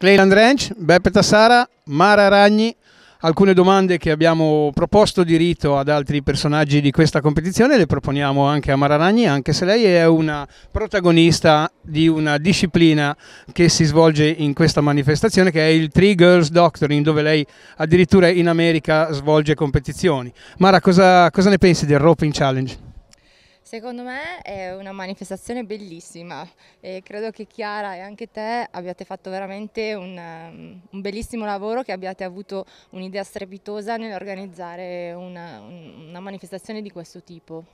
Clayland Ranch, Beppe Tassara, Mara Ragni, alcune domande che abbiamo proposto di rito ad altri personaggi di questa competizione le proponiamo anche a Mara Ragni, anche se lei è una protagonista di una disciplina che si svolge in questa manifestazione che è il Three Girls Doctoring dove lei addirittura in America svolge competizioni. Mara cosa, cosa ne pensi del Roping Challenge? Secondo me è una manifestazione bellissima e credo che Chiara e anche te abbiate fatto veramente un, um, un bellissimo lavoro, che abbiate avuto un'idea strepitosa nell'organizzare una, una manifestazione di questo tipo.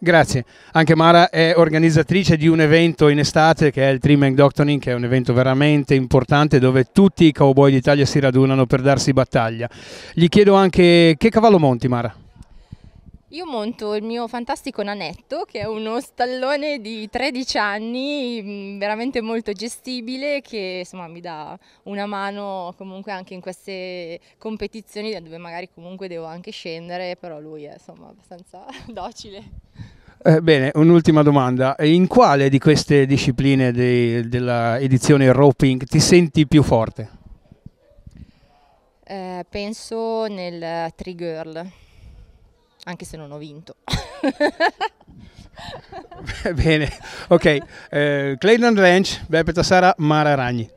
Grazie, anche Mara è organizzatrice di un evento in estate che è il Trim Doctoring, che è un evento veramente importante dove tutti i cowboy d'Italia si radunano per darsi battaglia. Gli chiedo anche che cavallo monti Mara? Io monto il mio fantastico nanetto, che è uno stallone di 13 anni, mm, veramente molto gestibile, che insomma, mi dà una mano comunque anche in queste competizioni dove magari comunque devo anche scendere, però lui è insomma, abbastanza docile. Eh, bene, un'ultima domanda. In quale di queste discipline de della edizione roping ti senti più forte? Eh, penso nel Tree Girl anche se non ho vinto. Bene, ok. Eh, Clayton Ranch, Beppe Tassara, Mara Ragni.